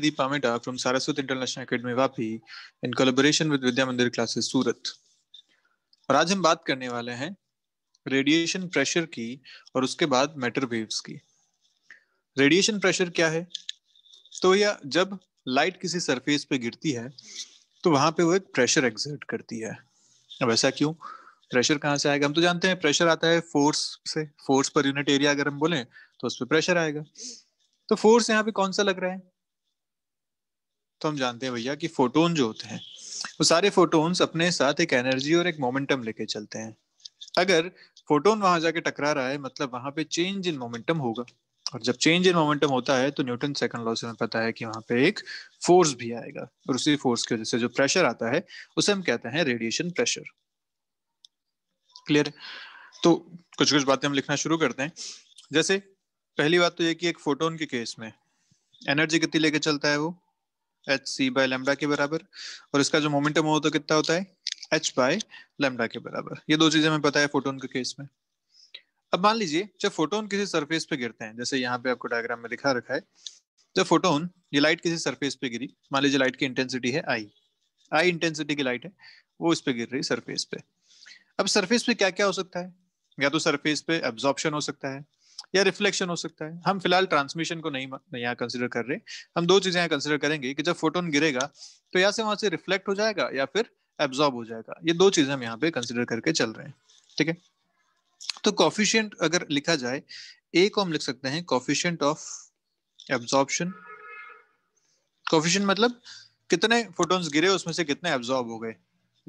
Deep Pameda from Saraswat International Academy Vapi in collaboration with Vidya Mandir classes Surat. और आज हम बात करने वाले हैं रेडिएशन प्रेशर की और उसके बाद मैटर वेव्स की रेडिएशन प्रेशर क्या है तो या जब लाइट किसी सरफेस पे गिरती है तो वहां पे वो एक प्रेशर एग्जर्ट करती है अब ऐसा क्यों प्रेशर कहाँ से आएगा हम तो जानते हैं प्रेशर आता है फोर्स से फोर्स पर यूनिट एरिया अगर हम बोले तो उस पर प्रेशर आएगा तो फोर्स यहाँ पे कौन सा लग रहा है तो हम जानते हैं भैया कि फोटोन जो होते हैं वो सारे फोटोन्स अपने साथ एक एनर्जी और एक मोमेंटम लेके चलते हैं अगर फोटोन वहां जाके टकरा रहा है मतलब वहां पे चेंज इन मोमेंटम होगा और जब चेंज इन मोमेंटम होता है तो न्यूटन सेकंड लॉ से हमें पता है कि वहां पे एक फोर्स भी आएगा और उसी फोर्स की वजह से जो प्रेशर आता है उसे हम कहते हैं रेडिएशन प्रेशर क्लियर तो कुछ कुछ बातें हम लिखना शुरू करते हैं जैसे पहली बात तो ये कि एक फोटोन के केस में एनर्जी कितनी लेके चलता है वो एच सी बाय लेमडा के बराबर और इसका जो मोमेंटम हो तो कितना होता है एच बाय लेमडा के बराबर ये दो चीजें हमें पता है फोटोन के केस में अब मान लीजिए जब फोटोन किसी सरफेस पे गिरते हैं जैसे यहाँ पे आपको डायग्राम में दिखा रखा है जब फोटोन ये लाइट किसी सरफेस पे गिरी मान लीजिए लाइट की इंटेंसिटी है आई आई इंटेंसिटी की लाइट है वो इस पे गिर रही सरफेस पे अब सरफेस पे क्या क्या हो सकता है या तो सरफेस पे एब्जॉर्प्शन हो सकता है या रिफ्लेक्शन हो सकता है हम फिलहाल ट्रांसमिशन को नहीं यहाँ कंसिडर कर रहे हम दो चीजें यहाँ कंसिडर करेंगे कि जब फोटोन गिरेगा तो यहाँ से वहां से रिफ्लेक्ट हो जाएगा या फिर एब्जॉर्ब हो जाएगा ये दो चीजें हम यहाँ पे कंसिडर करके चल रहे हैं ठीक है तो कॉफिशियंट अगर लिखा जाए ए को हम लिख सकते हैं कॉफिशियंट ऑफ एब्जॉर्प्शन कॉफिशियंट मतलब कितने फोटॉन्स गिरे उसमें से कितने एब्जॉर्ब हो गए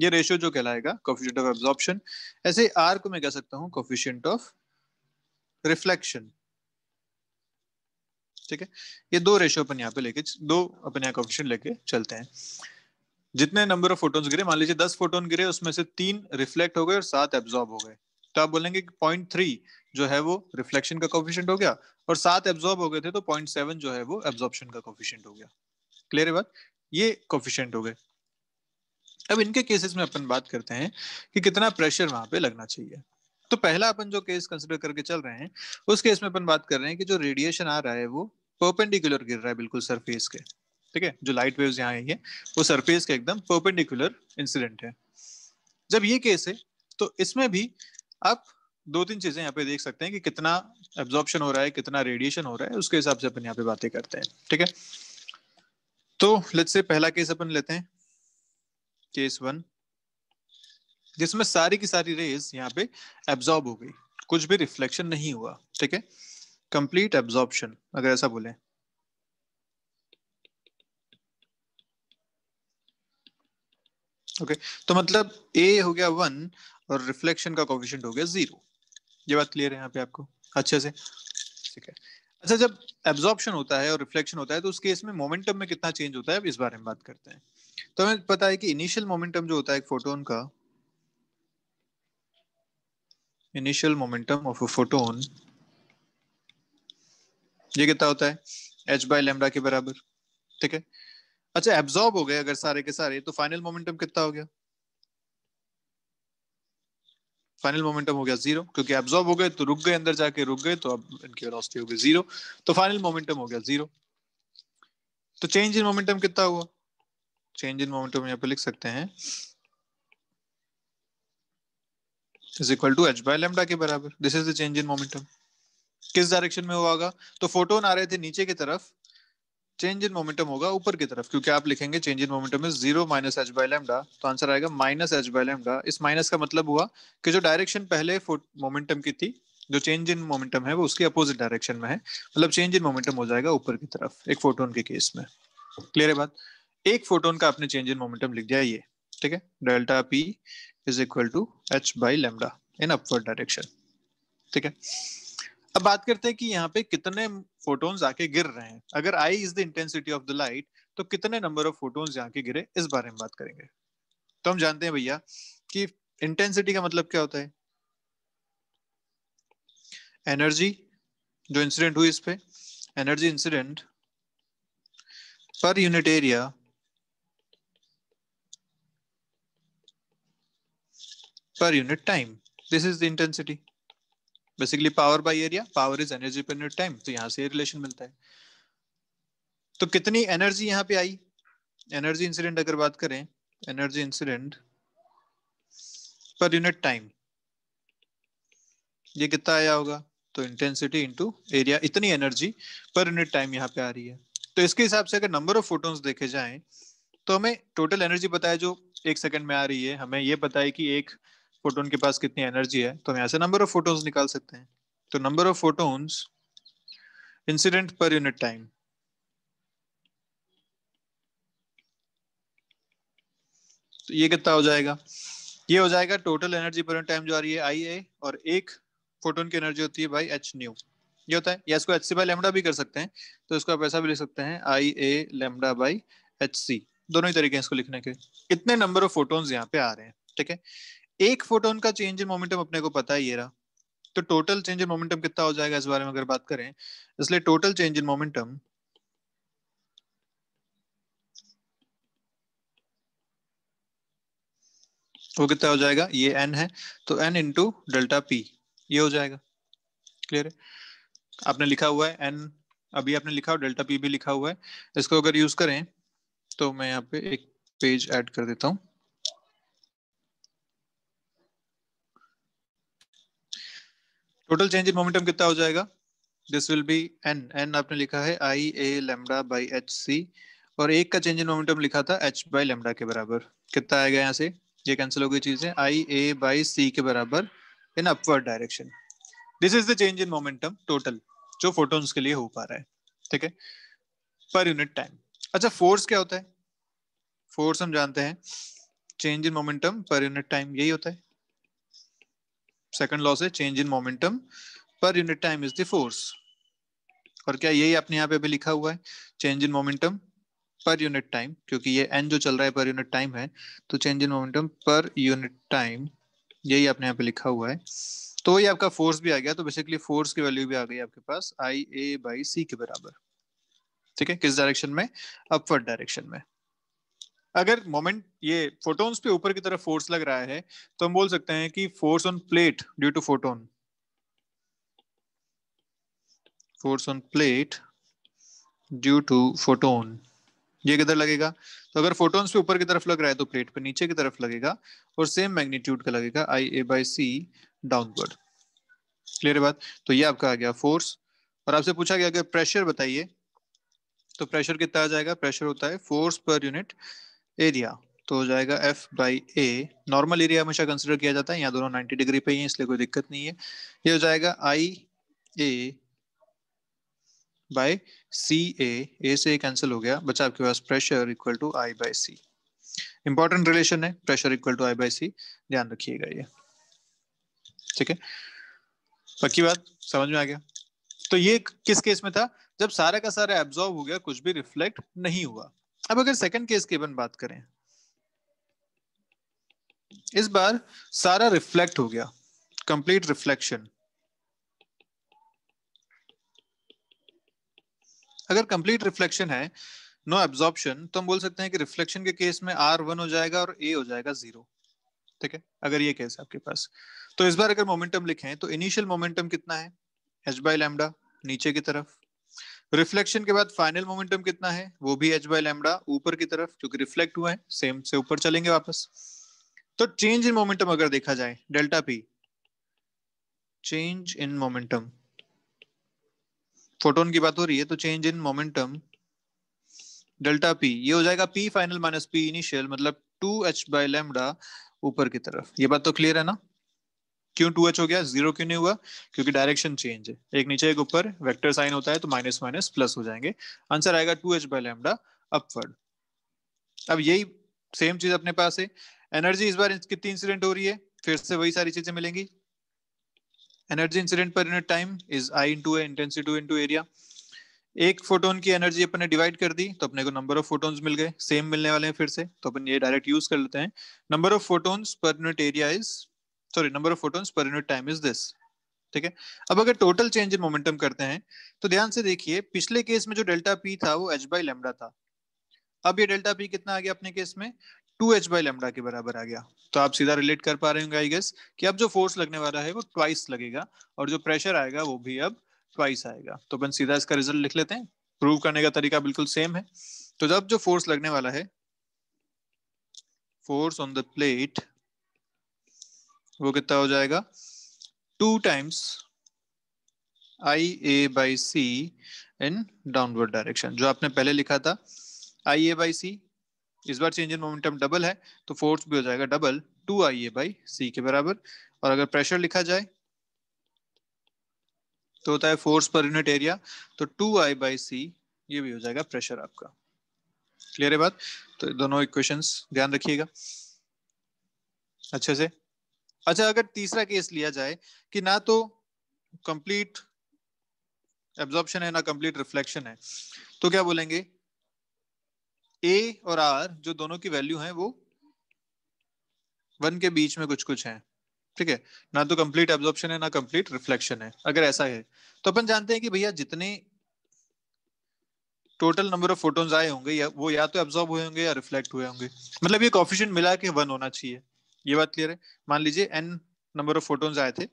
ये रेशियो जो कहलाएगा कॉफिशियंट ऑफ एब्जॉर्प्शन ऐसे आर को मैं कह सकता हूँ कॉफिशियंट ऑफ रिफ्लेक्शन ठीक है ये दो रेशो अपन यहाँ पे लेके दो अपन यहाँ कोफिशियंट लेके चलते हैं जितने नंबर ऑफ फोटोन गिरे मान लीजिए दस फोटोन गिरे उसमें से तीन रिफ्लेक्ट हो गए और सात एब्जॉर्ब हो गए तो आप बोलेंगे कि पॉइंट थ्री जो है वो रिफ्लेक्शन का कॉफिशियंट हो गया और सात एब्जॉर्ब हो गए थे तो पॉइंट सेवन जो है वो एब्जॉर्बन का कॉफिशियंट हो गया क्लियर है बात ये कोफिशियंट हो गए अब इनके केसेस में अपन बात करते हैं कि कितना प्रेशर वहां पे लगना चाहिए तो पहला अपन जो केस कंसिडर करके चल रहे हैं उस केस में अपन बात कर रहे हैं कि जो रेडिएशन आ रहा है वो पर्पेंडिकुलर गिर रहा है बिल्कुल सरफेस के ठीक है जो लाइट वेव्स यहाँ आई है वो सरफेस के एकदम पर्पेंडिकुलर इंसिडेंट है जब ये केस है तो इसमें भी आप दो तीन चीजें यहाँ पे देख सकते हैं कि कितना एब्जॉर्प्शन हो रहा है कितना रेडिएशन हो रहा है उसके हिसाब से अपन यहाँ पे बातें करते हैं ठीक है तो लेट्स से पहला केस अपन लेते हैं केस वन जिसमें सारी की सारी रेज यहाँ पे एब्जॉर्ब हो गई कुछ भी रिफ्लेक्शन नहीं हुआ ठीक है कंप्लीट एब्जॉर्बन अगर ऐसा बोले ओके okay, तो मतलब ए हो गया वन और रिफ्लेक्शन का कोफिशियंट हो गया जीरो ये बात क्लियर है यहाँ पे आपको अच्छे से ठीक है अच्छा जब एब्जॉर्बन होता है और रिफ्लेक्शन होता है तो उस केस में मोमेंटम में कितना चेंज होता है इस बारे में बात करते हैं तो हमें पता है कि इनिशियल मोमेंटम जो होता है एक फोटोन का initial momentum of a photon ये कितना होता है एच बाई लेमडा के बराबर ठीक है अच्छा एब्जॉर्ब हो गए अगर सारे के सारे तो फाइनल मोमेंटम कितना हो गया फाइनल मोमेंटम हो गया जीरो क्योंकि एब्जॉर्ब हो गए तो रुक गए अंदर जाके रुक गए तो अब इनकी वेलोसिटी हो गई जीरो तो फाइनल मोमेंटम हो गया जीरो तो चेंज इन मोमेंटम कितना हुआ चेंज इन मोमेंटम यहाँ पे लिख सकते हैं is equal to h by lambda के बराबर this is the change in momentum किस डायरेक्शन में होगा तो फोटोन आ रहे थे नीचे की तरफ चेंज इन मोमेंटम होगा ऊपर की तरफ क्योंकि आप लिखेंगे change in momentum is zero minus h by lambda तो आंसर आएगा माइनस एच बाय लेमडा इस माइनस का मतलब हुआ कि जो डायरेक्शन पहले मोमेंटम की थी जो चेंज इन मोमेंटम है वो उसके अपोजिट डायरेक्शन में है मतलब चेंज इन मोमेंटम हो जाएगा ऊपर की तरफ एक फोटोन के केस में क्लियर है बात एक फोटोन का आपने चेंज इन मोमेंटम लिख दिया ये ठीक है delta p is equal to H by lambda in upward direction ठीक है अब बात करते हैं कि यहाँ पे कितने फोटोन्स आके गिर रहे हैं अगर I is the intensity of the light तो कितने नंबर ऑफ फोटोन्स यहाँ के गिरे इस बारे में बात करेंगे तो हम जानते हैं भैया कि इंटेंसिटी का मतलब क्या होता है एनर्जी जो इंसिडेंट हुई इस पे energy incident per unit area per unit time. This is the intensity. Basically power by area power is energy per unit time तो यहाँ से ये रिलेशन मिलता है तो कितनी एनर्जी यहाँ पे आई एनर्जी इंसिडेंट अगर बात करें energy incident per unit time ये कितना आया होगा तो इंटेंसिटी इनटू एरिया इतनी एनर्जी पर यूनिट टाइम यहाँ पे आ रही है तो इसके हिसाब से अगर नंबर ऑफ फोटोन्स देखे जाएं तो हमें टोटल एनर्जी पता है जो एक सेकंड में आ रही है हमें ये पता है कि एक फोटोन के पास कितनी एनर्जी है तो हम यहाँ से नंबर ऑफ फोटोन्स निकाल सकते हैं तो number of photons incident per unit time तो ये कितना हो जाएगा ये हो जाएगा total energy per unit time जो आ रही है आई ए और एक फोटोन की एनर्जी होती है भाई एच न्यू ये होता है या इसको एच सी बाई लेमडा भी कर सकते हैं तो इसको आप ऐसा भी लिख सकते हैं I A lambda by H c दोनों ही तरीके हैं इसको लिखने के इतने नंबर ऑफ फोटोन्स यहाँ पे आ रहे हैं ठीक है एक फोटोन का चेंज इन मोमेंटम अपने को पता ही रहा तो टोटल चेंज इन मोमेंटम कितना हो जाएगा इस बारे में अगर बात करें इसलिए टोटल चेंज इन मोमेंटम वो कितना हो जाएगा ये एन है तो एन इंटू डेल्टा पी ये हो जाएगा क्लियर है आपने लिखा हुआ है एन अभी आपने लिखा और डेल्टा पी भी लिखा हुआ है इसको अगर यूज करें तो मैं यहाँ पे एक पेज ऐड कर देता हूँ टोटल चेंज इन मोमेंटम कितना हो जाएगा this will be N N आपने लिखा है I A lambda by H c और एक का चेंज इन मोमेंटम लिखा था एच बाई लेमडा के बराबर कितना आएगा यहाँ से ये कैंसिल हो गई चीजें आई ए बाई सी के बराबर in upward direction this is the change in momentum total जो फोटोन्स के लिए हो पा रहा है ठीक है पर यूनिट टाइम अच्छा फोर्स क्या होता है फोर्स हम जानते हैं change in momentum per unit time यही होता है सेकंड लॉ से change in momentum per unit time is the force और क्या यही आपने यहाँ पे अभी लिखा हुआ है change in momentum per unit time क्योंकि ये एन जो चल रहा है पर यूनिट टाइम है तो change in momentum per unit time यही आपने यहाँ पे लिखा हुआ है तो ये आपका फोर्स भी आ गया तो बेसिकली फोर्स की वैल्यू भी आ गई आपके पास आई ए बाई सी के बराबर ठीक है किस डायरेक्शन में अपवर्ड डायरेक्शन में अगर मोमेंट ये फोटोन्स पे ऊपर की तरफ फोर्स लग रहा है तो हम बोल सकते हैं कि force on plate due to photon force on plate due to photon ये किधर लगेगा तो अगर फोटोन्स पे ऊपर की तरफ लग रहा है तो प्लेट पे नीचे की तरफ लगेगा और सेम मैग्नीट्यूड का लगेगा I A by C downward clear बात तो ये आपका आ गया फोर्स और आपसे पूछा गया कि प्रेशर बताइए तो प्रेशर कितना आ जाएगा प्रेशर होता है फोर्स पर यूनिट एरिया तो हो जाएगा F by A normal area हमेशा कंसिडर किया जाता है यहाँ दोनों 90 डिग्री पे ही है इसलिए कोई दिक्कत नहीं है ये हो जाएगा आई ए बाय सी ए ए से कैंसिल हो गया बचा आपके पास pressure equal to I by C important relation है pressure equal to I by C ध्यान रखिएगा ये ठीक है पक्की बात समझ में आ गया तो ये किस केस में था जब सारा का सारा एब्जॉर्ब हो गया कुछ भी रिफ्लेक्ट नहीं हुआ अब अगर सेकंड केस की बात करें इस बार सारा रिफ्लेक्ट हो गया कंप्लीट रिफ्लेक्शन अगर कंप्लीट रिफ्लेक्शन है नो no एब्जॉर्प्शन तो हम बोल सकते हैं कि रिफ्लेक्शन के केस में आर वन हो जाएगा और ए हो जाएगा जीरो ठीक है अगर ये केस है आपके पास तो इस बार अगर मोमेंटम लिखें तो इनिशियल मोमेंटम कितना है एच बाई लैमडा नीचे की तरफ रिफ्लेक्शन के बाद फाइनल मोमेंटम कितना है वो भी एच बाई लेमडा ऊपर की तरफ क्योंकि रिफ्लेक्ट हुआ है सेम से ऊपर चलेंगे वापस तो चेंज इन मोमेंटम अगर देखा जाए delta P change in momentum photon की बात हो रही है तो change in momentum delta P ये हो जाएगा P final minus P initial मतलब टू एच बाई लेमडा ऊपर की तरफ ये बात तो क्लियर है ना क्यों टू एच हो गया जीरो क्यों नहीं हुआ क्योंकि डायरेक्शन चेंज है एक नीचे एक ऊपर वेक्टर साइन होता है तो माइनस माइनस प्लस हो जाएंगे आंसर आएगा two H by lambda upward अब यही सेम चीज अपने पास है एनर्जी इस बार कितनी इंसिडेंट हो रही है फिर से वही सारी चीजें मिलेंगी energy incident per unit time is I into intensity to into area एक फोटोन की एनर्जी अपन ने डिवाइड कर दी तो अपने को नंबर ऑफ फोटोन्स मिल गए सेम मिलने वाले हैं फिर से तो अपन ये डायरेक्ट यूज कर लेते हैं number of photons per unit area is sorry number of photon per unit time is this ठीक है अब अगर टोटल चेंज इन मोमेंटम करते हैं तो ध्यान से देखिए पिछले केस में जो डेल्टा पी था वो एच बाई लेमडा था अब ये डेल्टा पी कितना आ गया अपने केस में टू एच बाई लेमडा के बराबर आ गया तो आप सीधा रिलेट कर पा रहे होंगे आई गेस कि अब जो फोर्स लगने वाला है वो ट्वाइस लगेगा और जो प्रेशर आएगा वो भी अब ट्वाइस आएगा तो अपन सीधा इसका रिजल्ट लिख लेते हैं प्रूव करने का तरीका बिल्कुल सेम है तो जब जो फोर्स लगने वाला है फोर्स ऑन द प्लेट वो कितना हो जाएगा two times I A by C in downward direction जो आपने पहले लिखा था आई ए बाई सी इस बार चेंज इन मोमेंटम डबल है तो फोर्स भी हो जाएगा double two I A by सी के बराबर और अगर प्रेशर लिखा जाए तो होता है फोर्स पर यूनिट एरिया तो टू आई बाई सी ये भी हो जाएगा प्रेशर आपका क्लियर है बात तो दोनों इक्वेशंस ध्यान रखिएगा अच्छे से अच्छा अगर तीसरा केस लिया जाए कि ना तो कंप्लीट एब्जॉर्प्शन है ना कंप्लीट रिफ्लेक्शन है तो क्या बोलेंगे ए और आर जो दोनों की वैल्यू है वो वन के बीच में कुछ कुछ है ठीक है ना तो कंप्लीट एब्जॉर्प्शन है ना कंप्लीट रिफ्लेक्शन है अगर ऐसा है तो अपन जानते हैं कि भैया जितने टोटल नंबर ऑफ फोटोन आए होंगे या वो या तो एब्जॉर्ब हुए होंगे या रिफ्लेक्ट हुए होंगे मतलब ये कॉफिशियंट मिला के वन होना चाहिए ये बात क्लियर है मान लीजिए एन नंबर ऑफ फोटोन्स आए थे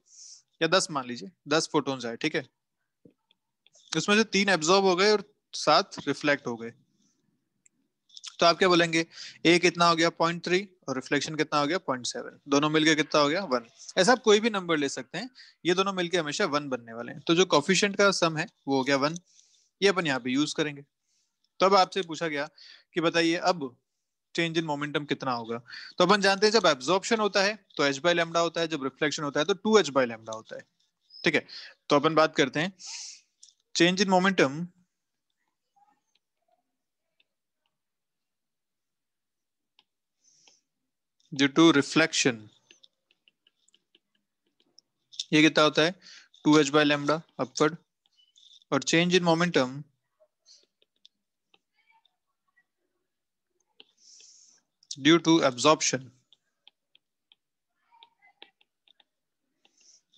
या दस मान लीजिए दस फोटोन्स आए ठीक है उसमें से तीन एब्जॉर्ब हो गए और सात रिफ्लेक्ट हो गए तो आप क्या बोलेंगे ए कितना हो गया पॉइंट थ्री और रिफ्लेक्शन कितना हो गया पॉइंट सेवन दोनों मिलकर कितना हो गया वन ऐसा आप कोई भी नंबर ले सकते हैं ये दोनों मिलकर हमेशा वन बनने वाले हैं तो जो कॉफिशेंट का सम है वो हो गया वन ये अपन यहाँ पे यूज करेंगे तो अब आपसे पूछा गया कि बताइए अब चेंज इन मोमेंटम कितना होगा तो अपन जानते हैं जब एब्जॉर्प्शन होता है तो एच बाई लेमडा होता है जब रिफ्लेक्शन होता है तो टू एच बाई लेमडा होता है ठीक है तो अपन बात करते हैं change in momentum due to reflection ये कितना होता है two H by lambda upward और change in momentum due to absorption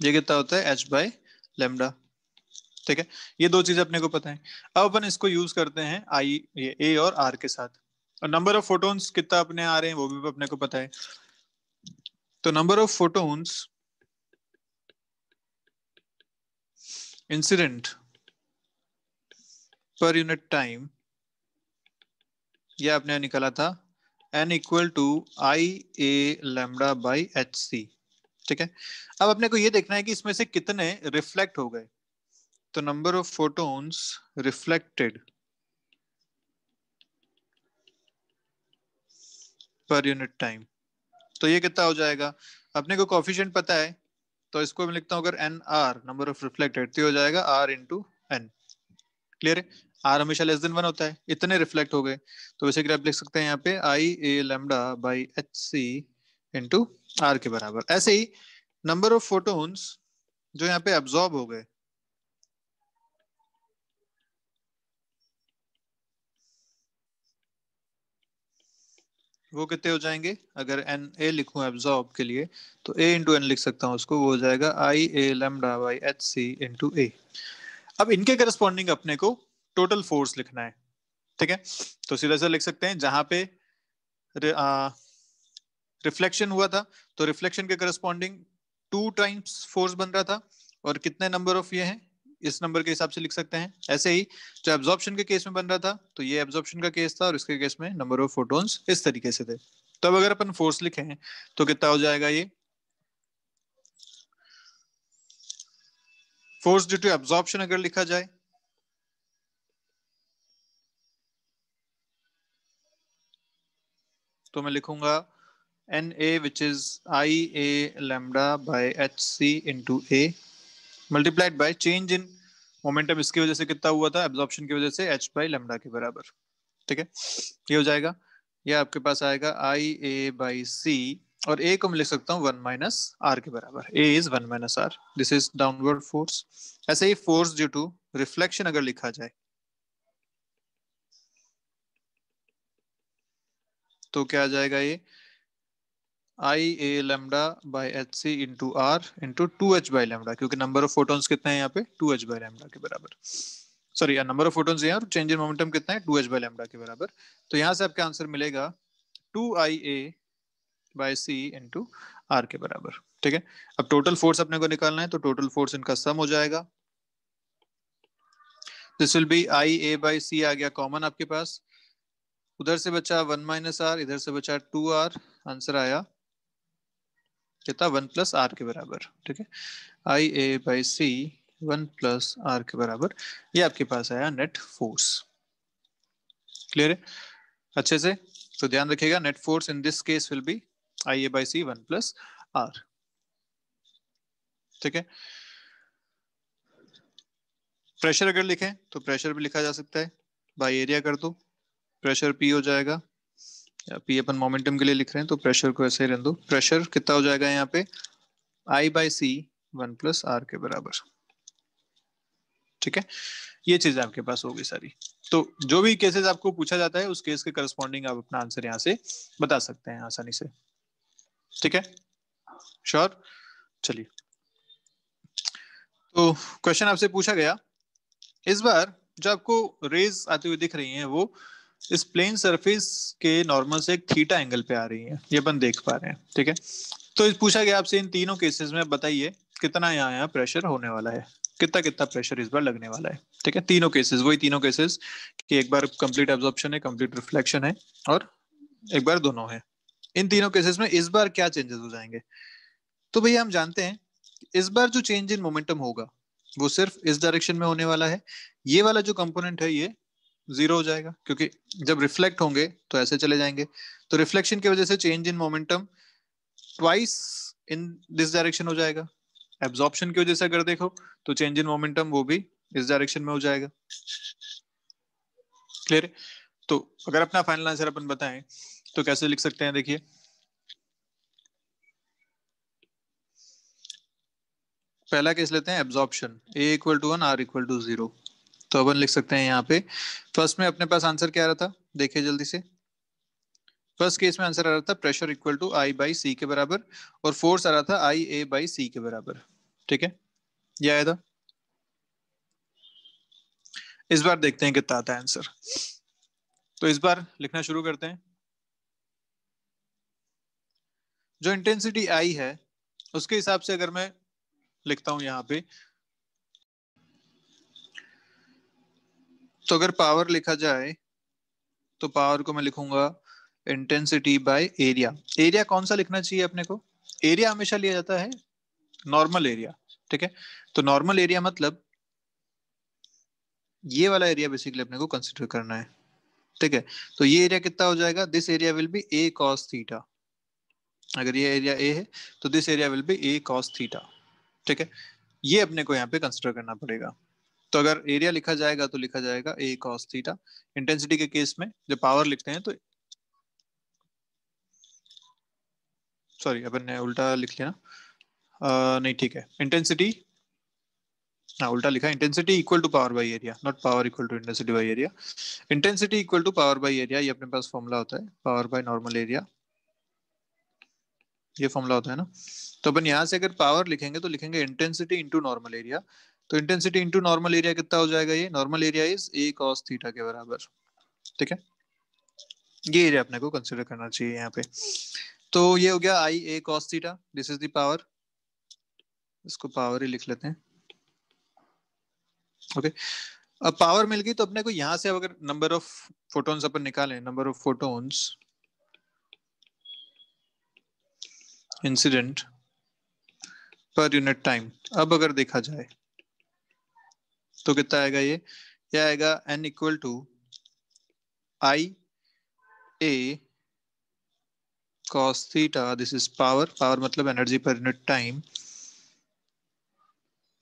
ये कितना होता है h बाई लेमडा ठीक है ये दो चीजें अपने को पता है अब अपन इसको यूज करते हैं आई ये ए और आर के साथ और नंबर ऑफ फोटोन्स कितना अपने आ रहे हैं वो भी तो अपने को पता है तो number of photons incident per unit time यह आपने निकाला था N equal to I A lambda by H C ठीक है अब अपने को ये देखना है कि इसमें से कितने रिफ्लेक्ट हो गए तो number of photons reflected per unit time तो ये कितना हो जाएगा अपने को कॉफिशियंट पता है तो इसको मैं लिखता हूं अगर N R number of reflected तो हो जाएगा आर इंटू एन क्लियर है आर हमेशा लेस देन वन होता है इतने रिफ्लेक्ट हो गए तो वैसे कि आप लिख सकते हैं यहाँ पे I A lambda by H C into R के बराबर ऐसे ही नंबर ऑफ फोटोन्स जो यहाँ पे एब्जॉर्ब हो गए वो कितने हो जाएंगे अगर एन ए लिखू एब्जॉर्ब के लिए तो ए इंटू एन लिख सकता हूँ उसको वो हो जाएगा I A lambda by H C into A अब इनके करस्पॉन्डिंग अपने को टोटल फोर्स लिखना है ठीक है तो सीधा सा लिख सकते हैं जहां पे रिफ्लेक्शन हुआ था तो रिफ्लेक्शन के करस्पॉन्डिंग टू टाइम्स फोर्स बन रहा था और कितने नंबर ऑफ ये हैं इस नंबर के हिसाब से लिख सकते हैं ऐसे ही जो एब्जॉर्प्शन के केस में बन रहा था तो ये एब्जॉर्प्शन का केस था और इसके केस में नंबर ऑफ फोटोन्स इस तरीके से थे तो अगर अपन फोर्स लिखे हैं तो कितना हो जाएगा ये फोर्स ड्यू टू एब्जॉर्प्शन अगर लिखा जाए तो मैं लिखूंगा N A which is I A lambda by H C into A multiplied by change in momentum इसकी वजह से कितना हुआ था एब्जॉर्प्शन की वजह से एच बाई लेमडा के बराबर ठीक है ये हो जाएगा ये आपके पास आएगा आई ए बाई सी और ए को मैं लिख सकता हूँ वन माइनस आर के बराबर A is one minus R this is downward force ऐसे ही फोर्स ड्यू टू रिफ्लेक्शन अगर लिखा जाए तो क्या आ जाएगा ये I A lambda by H C into R into two H by lambda क्योंकि नंबर ऑफ फोटो कितने हैं यहाँ पे टू एच बाई लेमडा के बराबर सॉरी नंबर ऑफ फोटोन यहाँ चेंज इन मोमेंटम कितना है टू एच बाई लेमडा के बराबर तो यहाँ से आपका आंसर मिलेगा two I A by C into R के बराबर ठीक है अब टोटल फोर्स अपने को निकालना है तो टोटल फोर्स इनका सम हो जाएगा this will be I A by C आ गया कॉमन आपके पास उधर से बचा वन माइनस आर इधर से बचा टू आर आंसर आया कितना वन प्लस आर के बराबर ठीक है I A by C one plus R के बराबर ये आपके पास आया नेट फोर्स क्लियर है अच्छे से तो ध्यान रखिएगा net force in this case will be I A by C one plus R ठीक है प्रेशर अगर लिखें तो प्रेशर भी लिखा जा सकता है बाई एरिया कर दो प्रेशर पी हो जाएगा या पी अपन मोमेंटम के लिए लिख रहे हैं तो प्रेशर को ऐसे ही रहने दो प्रेशर कितना हो जाएगा यहाँ पे I by C one plus R के बराबर ठीक है ये चीज आपके पास होगी सारी तो जो भी केसेस आपको पूछा जाता है उस केस के करस्पॉन्डिंग आप अपना आंसर यहाँ से बता सकते हैं आसानी से ठीक है श्योर चलिए तो क्वेश्चन आपसे पूछा गया इस बार जो आपको रेज आती हुई दिख रही हैं वो इस प्लेन सरफेस के नॉर्मल से एक थीटा एंगल पे आ रही है ये अपन देख पा रहे हैं ठीक है तो पूछा गया आपसे इन तीनों केसेस में बताइए कितना यहाँ यहाँ प्रेशर होने वाला है कितना कितना प्रेशर इस बार लगने वाला है ठीक है तीनों केसेस वही तीनों केसेस कि एक बार कंप्लीट एब्जॉर्प्शन है कंप्लीट रिफ्लेक्शन है और एक बार दोनों है इन तीनों केसेस में इस बार क्या चेंजेस हो जाएंगे तो भैया हम जानते हैं इस बार जो चेंज इन मोमेंटम होगा वो सिर्फ इस डायरेक्शन में होने वाला है ये वाला जो कंपोनेंट है ये जीरो हो जाएगा क्योंकि जब रिफ्लेक्ट होंगे तो ऐसे चले जाएंगे तो रिफ्लेक्शन की वजह से change in momentum twice in this direction हो जाएगा एब्जॉर्प्शन की वजह से अगर देखो तो चेंज इन मोमेंटम वो भी इस डायरेक्शन में हो जाएगा क्लियर तो अगर अपना फाइनल आंसर अपन बताएं तो कैसे लिख सकते हैं देखिए पहला केस लेते हैं absorption A equal to one R equal to zero तो अपन लिख सकते हैं यहाँ पे फर्स्ट में अपने पास आंसर क्या आ रहा था देखिए जल्दी से फर्स्ट केस में आंसर आ रहा था pressure equal to I by सी के बराबर और फोर्स आ रहा था आई ए बाई सी के बराबर ठीक है यह आया था इस बार देखते हैं कितना आता है आंसर तो इस बार लिखना शुरू करते हैं जो इंटेंसिटी आई है उसके हिसाब से अगर मैं लिखता हूं यहां पे तो अगर पावर लिखा जाए तो पावर को मैं लिखूंगा इंटेंसिटी बाय एरिया एरिया कौन सा लिखना चाहिए अपने को एरिया हमेशा लिया जाता है नॉर्मल एरिया ठीक है तो नॉर्मल एरिया मतलब ये वाला एरिया बेसिकली अपने को कंसिडर करना है ठीक है तो ये एरिया कितना हो जाएगा this area will be A cos theta अगर ये एरिया ए है तो this area will be A cos theta ठीक है ये अपने को यहाँ पे कंसिडर करना पड़ेगा तो अगर एरिया लिखा जाएगा तो लिखा जाएगा ए कॉस थीटा इंटेंसिटी के केस में जब पावर लिखते हैं तो सॉरी अपन ने उल्टा लिख लिया ना नहीं ठीक है इंटेंसिटी ना हाँ, उल्टा लिखा intensity equal to power by area not power equal to intensity by area intensity equal to power by area ये अपने पास फॉर्मूला होता है पावर बाय नॉर्मल एरिया ये फॉर्मूला होता है ना तो अपन यहाँ से अगर पावर लिखेंगे तो लिखेंगे इंटेंसिटी इंटू नॉर्मल एरिया तो इंटेंसिटी इंटू नॉर्मल एरिया कितना हो जाएगा ये normal area is A cos theta के बराबर ठीक है ये एरिया अपने को कंसिडर करना चाहिए यहाँ पे तो ये हो गया I A cos theta this is the power इसको पावर ही लिख लेते हैं ओके okay. अब पावर मिल गई तो अपने को यहां से अगर नंबर ऑफ फोटोन्स अपन निकालें number of photons incident per unit time अब अगर देखा जाए तो कितना आएगा ये ये आएगा N equal to I A theta this is power power मतलब energy per unit time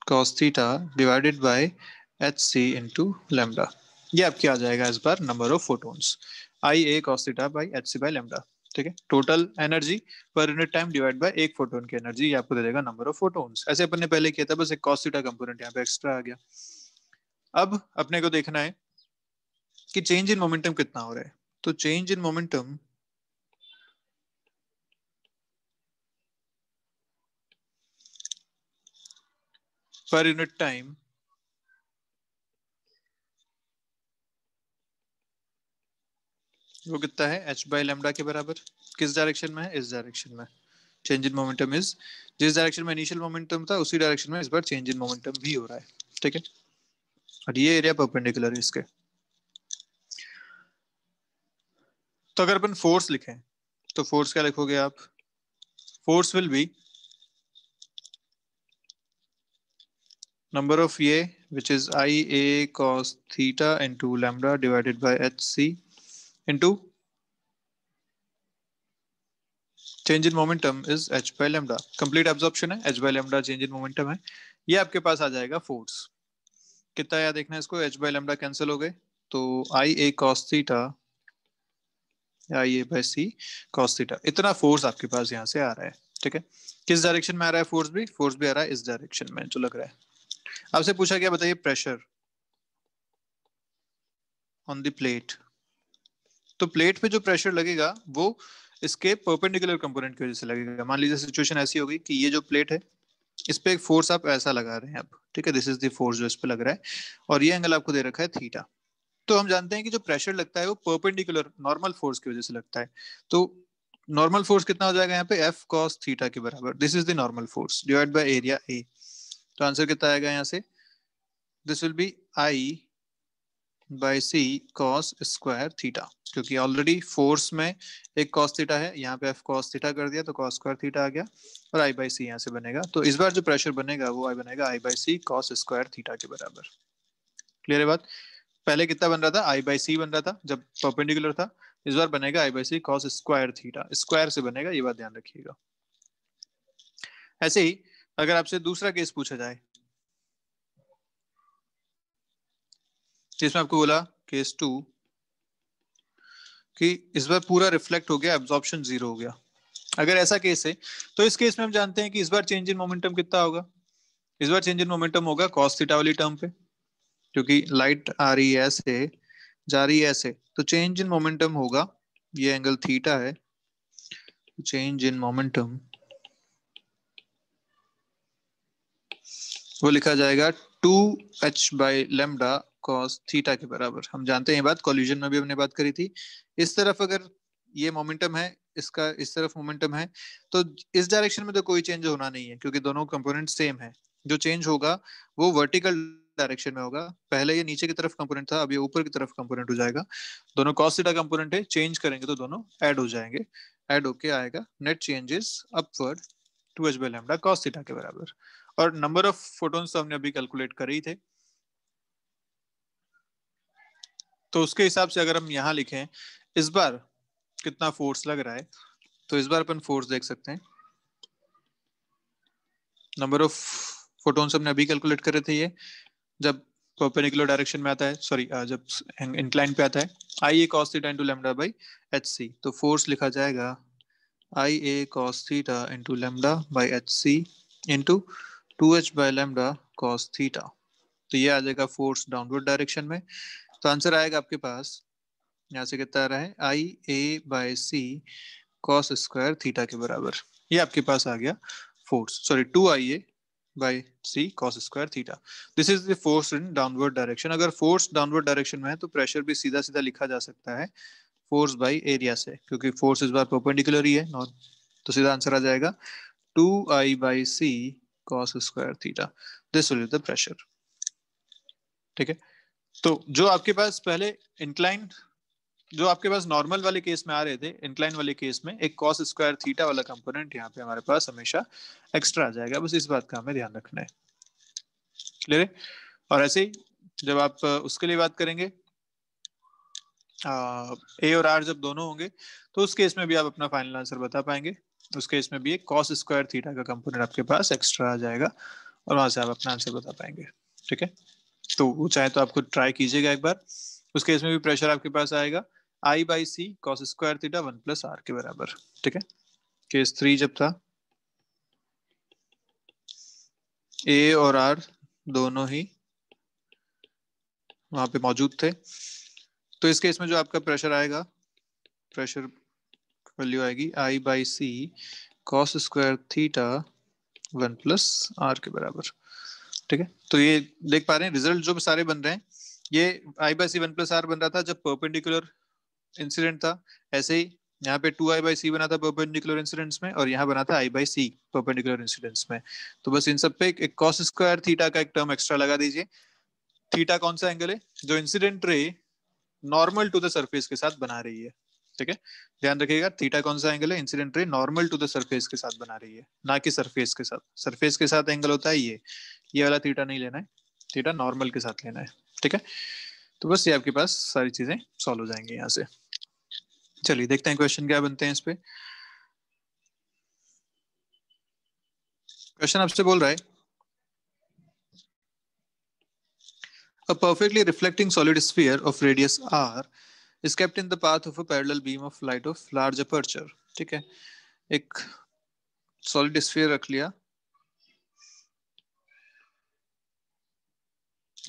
cos theta divided by H C into lambda ये आपके आ जाएगा इस बार number of photons I A cos theta by H C by lambda ठीक है total energy per unit time divide by एक photon की एनर्जी ये आपको दे देगा नंबर ऑफ फोटोन्स ऐसे अपन ने पहले किया था बस एक कॉस थीटा कंपोनेंट यहाँ पे एक्स्ट्रा आ गया अब अपने को देखना है कि चेंज इन मोमेंटम कितना हो रहा है तो change in momentum per unit time वो कितना है एच बाई लेमडा के बराबर किस डायरेक्शन में है इस डायरेक्शन में चेंज इन मोमेंटम इज जिस डायरेक्शन में इनिशियल मोमेंटम था उसी डायरेक्शन में इस बार चेंज इन मोमेंटम भी हो रहा है ठीक है और ये एरिया परपेंडिकुलर है इसके तो अगर अपन फोर्स लिखे तो फोर्स क्या लिखोगे आप force will be number of ये which is I A cos theta into lambda divided by H C into change in momentum is H by lambda complete absorption है H by lambda change in momentum है ये आपके पास आ जाएगा force कितना आया देखना इसको एच बाई लेमडा कैंसिल हो गए तो I A cos theta I A by C cos theta इतना फोर्स आपके पास यहाँ से आ रहा है ठीक है किस डायरेक्शन में आ रहा है फोर्स भी फोर्स भी आ रहा है इस डायरेक्शन में जो लग रहा है आपसे पूछा गया बताइए प्रेशर ऑन द प्लेट तो प्लेट पे जो प्रेशर लगेगा वो इसके परपेंडिकुलर कंपोनेंट की वजह से लगेगा मान लीजिए सिचुएशन ऐसी होगी कि ये जो प्लेट है इस पे एक फोर्स आप ऐसा लगा रहे हैं आप ठीक है दिस इज द फोर्स जो इस पे लग रहा है और ये एंगल आपको दे रखा है थीटा तो हम जानते हैं कि जो प्रेशर लगता है वो परपेंडिकुलर नॉर्मल फोर्स की वजह से लगता है तो नॉर्मल फोर्स कितना हो जाएगा यहाँ पे एफ कॉस थीटा के बराबर this is the normal force divide by area A तो आंसर कितना आएगा यहाँ से this will be I by C cos square theta क्योंकि ऑलरेडी फोर्स में एक कॉस थीटा है यहाँ पे एफ कॉस थीटा कर दिया तो कॉस स्क्वायर थीटा आ गया और आई बाई सी यहाँ से बनेगा तो इस बार जो प्रेशर बनेगा वो आई बनेगा I by C cos square theta के बराबर क्लियर है बात पहले कितना बन रहा था आई बाई सी बन रहा था जब परपेंडिकुलर था इस बार बनेगा I by C cos square theta square से बनेगा ये बात ध्यान रखिएगा ऐसे ही अगर आपसे दूसरा केस पूछा जाए जिसमें आपको बोला केस टू कि इस बार पूरा रिफ्लेक्ट हो गया एब्जॉर्प्शन जीरो हो गया अगर ऐसा केस है तो इस केस में हम जानते हैं कि इस बार चेंज इन मोमेंटम कितना होगा इस बार चेंज इन मोमेंटम होगा कॉस थीटा वाली टर्म पे क्योंकि लाइट आ रही है ऐसे जा रही है ऐसे तो चेंज इन मोमेंटम होगा ये एंगल थीटा है चेंज इन मोमेंटम वो लिखा जाएगा two H by lambda cos theta के बराबर हम जानते हैं बात कॉल्यूजन में भी हमने बात करी थी इस तरफ अगर ये मोमेंटम है इसका इस तरफ मोमेंटम है तो इस डायरेक्शन में तो कोई चेंज होना नहीं है क्योंकि दोनों कंपोनेंट सेम है जो चेंज होगा वो वर्टिकल डायरेक्शन में होगा पहले ये नीचे की तरफ कंपोनेंट था अब ये ऊपर की तरफ कंपोनेंट हो जाएगा दोनों कॉस थीटा कंपोनेंट है चेंज करेंगे तो दोनों ऐड हो जाएंगे ऐड होके आएगा net changes upward two H by lambda cos theta के बराबर और नंबर ऑफ फोटोन्स तो हमने अभी कैलकुलेट कर ही थे तो उसके हिसाब से अगर हम यहाँ लिखें इस बार कितना फोर्स लग रहा है तो इस बार अपन फोर्स देख सकते हैं नंबर ऑफ फोटोन हमने अभी कैलकुलेट करे थे ये जब परपेनिकुलर डायरेक्शन में आता है सॉरी जब इंक्लाइन पे आता है I A cos theta into lambda by H C तो फोर्स लिखा जाएगा I A cos theta into lambda by H C into two H by lambda cos theta तो ये आ जाएगा फोर्स डाउनवर्ड डायरेक्शन में तो आंसर आएगा आपके पास यहाँ से कितना आ रहा है I A by C cos square theta के बराबर ये आपके पास आ गया force sorry two I A by C cos square theta this is the force in downward direction अगर फोर्स डाउनवर्ड डायरेक्शन में है तो प्रेशर भी सीधा सीधा लिखा जा सकता है फोर्स बाई एरिया से क्योंकि फोर्स इस बार प्रोपेंडिकुलर ही है नॉर्थ तो सीधा आंसर आ जाएगा two I by C cos square theta this will the pressure ठीक है तो जो आपके पास पहले इंक्लाइन जो आपके पास नॉर्मल वाले केस में आ रहे थे इंक्लाइन वाले केस में एक कॉस स्क्वायर थीटा वाला कंपोनेंट यहाँ पे हमारे पास हमेशा एक्स्ट्रा आ जाएगा बस इस बात का हमें ध्यान रखना है क्लियर है और ऐसे ही जब आप उसके लिए बात करेंगे ए और आर जब दोनों होंगे तो उस केस में भी आप अपना फाइनल आंसर बता पाएंगे उस केस में भी एक कॉस स्क्वायर थीटा का कंपोनेंट आपके पास एक्स्ट्रा आ जाएगा और वहां से आप अपना आंसर बता पाएंगे ठीक है तो वो चाहे तो आपको ट्राई कीजिएगा एक बार उस केस में भी प्रेशर आपके पास आएगा I by C cos square theta one plus R के बराबर ठीक है केस थ्री जब था ए और आर दोनों ही वहां पे मौजूद थे तो इस केस में जो आपका प्रेशर आएगा प्रेशर वैल्यू आएगी I by C cos square theta one plus R के बराबर ठीक है तो ये देख पा रहे हैं रिजल्ट जो सारे बन रहे हैं ये I by C one plus R बन रहा था जब परपेंडिकुलर इंसिडेंट था ऐसे ही यहाँ पे टू आई बाई सी बना था परपेंडिकुलर इंसिडेंट्स में और यहाँ बना था I by C perpendicular incidents में तो बस इन सब पे एक कॉस स्क्वायर थीटा का एक टर्म एक्स्ट्रा लगा दीजिए थीटा कौन सा एंगल है जो incident ray normal to the surface के साथ बना रही है ठीक है ध्यान रखिएगा थीटा कौन सा एंगल है incident ray normal to the surface के साथ बना रही है ना कि सरफेस के साथ सरफेस के साथ एंगल होता है ये ये वाला थीटा नहीं लेना है थीटा नॉर्मल के साथ लेना है ठीक है तो बस ये आपके पास सारी चीजें सॉल्व हो जाएंगी यहाँ से चलिए देखते हैं क्वेश्चन क्या बनते हैं इस पे क्वेश्चन आपसे बोल रहा है A perfectly reflecting solid sphere of radius is kept in the path of a parallel beam of light of large aperture ठीक है एक सॉलिड स्फीयर रख लिया